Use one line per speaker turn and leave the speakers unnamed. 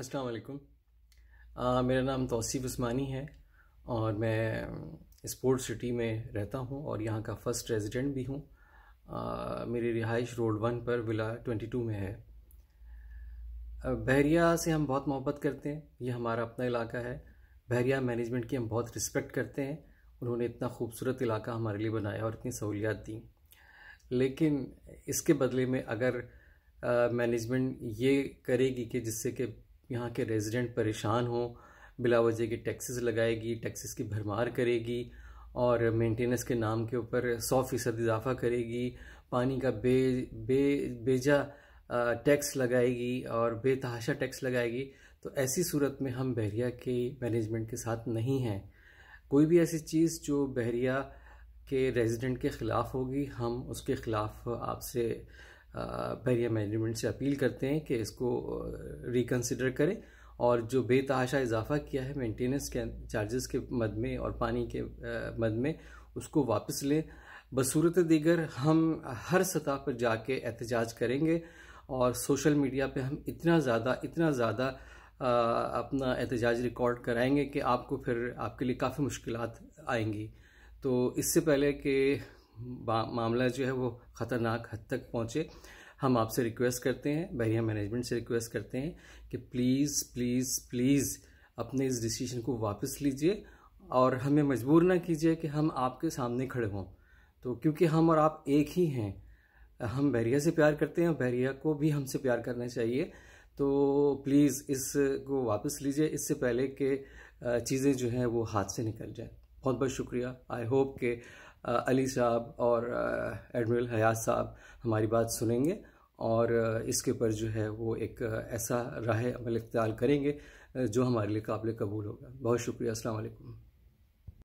अस्सलाम वालेकुम मेरा नाम तोसीफ़ उस्मानी है और मैं स्पोर्ट सिटी में रहता हूँ और यहाँ का फ़र्स्ट रेजिडेंट भी हूँ मेरी रिहाइश रोड वन पर विला ट्वेंटी टू में है बहरिया से हम बहुत मोहब्बत करते हैं ये हमारा अपना इलाका है बहरिया मैनेजमेंट की हम बहुत रिस्पेक्ट करते हैं उन्होंने इतना खूबसूरत इलाका हमारे लिए बनाया और इतनी सहूलियात दी लेकिन इसके बदले में अगर मैनेजमेंट ये करेगी कि जिससे कि यहाँ के रेजिडेंट परेशान हों बिला की टैक्सेस लगाएगी टैक्सेस की भरमार करेगी और मेंटेनेंस के नाम के ऊपर सौ फीसद इजाफा करेगी पानी का बे बे बेजा टैक्स लगाएगी और बेतहाशा टैक्स लगाएगी तो ऐसी सूरत में हम बहरिया के मैनेजमेंट के साथ नहीं हैं कोई भी ऐसी चीज़ जो बहरिया के रेजिडेंट के ख़िलाफ़ होगी हम उसके ख़िलाफ़ आपसे बैरिया मैनेजमेंट से अपील करते हैं कि इसको रिकन्सिडर करें और जो बेतहाशा इजाफा किया है मेंटेनेंस के चार्जेस के मद में और पानी के मद में उसको वापस लें बसूरत दीगर हम हर सतह पर जाके एहतजाज करेंगे और सोशल मीडिया पे हम इतना ज़्यादा इतना ज़्यादा अपना एहतजाज रिकॉर्ड कराएंगे कि आपको फिर आपके लिए काफ़ी मुश्किल आएंगी तो इससे पहले कि मामला जो है वो ख़तरनाक हद तक पहुँचे हम आपसे रिक्वेस्ट करते हैं बहरिया मैनेजमेंट से रिक्वेस्ट करते हैं कि प्लीज़ प्लीज़ प्लीज़ अपने इस डिसीजन को वापस लीजिए और हमें मजबूर ना कीजिए कि हम आपके सामने खड़े हों तो क्योंकि हम और आप एक ही हैं हम बहरिया से प्यार करते हैं और बहरिया को भी हमसे प्यार करना चाहिए तो प्लीज़ इसको वापस लीजिए इससे पहले कि चीज़ें जो हैं वो हाथ से निकल जाएँ बहुत बहुत शुक्रिया आई होप के अली साहब और एडमिरल uh, हयात साहब हमारी बात सुनेंगे और uh, इसके ऊपर जो है वो एक uh, ऐसा राह अमल इख्तियार करेंगे जो हमारे लिए काबिल कबूल होगा बहुत शुक्रिया अस्सलाम वालेकुम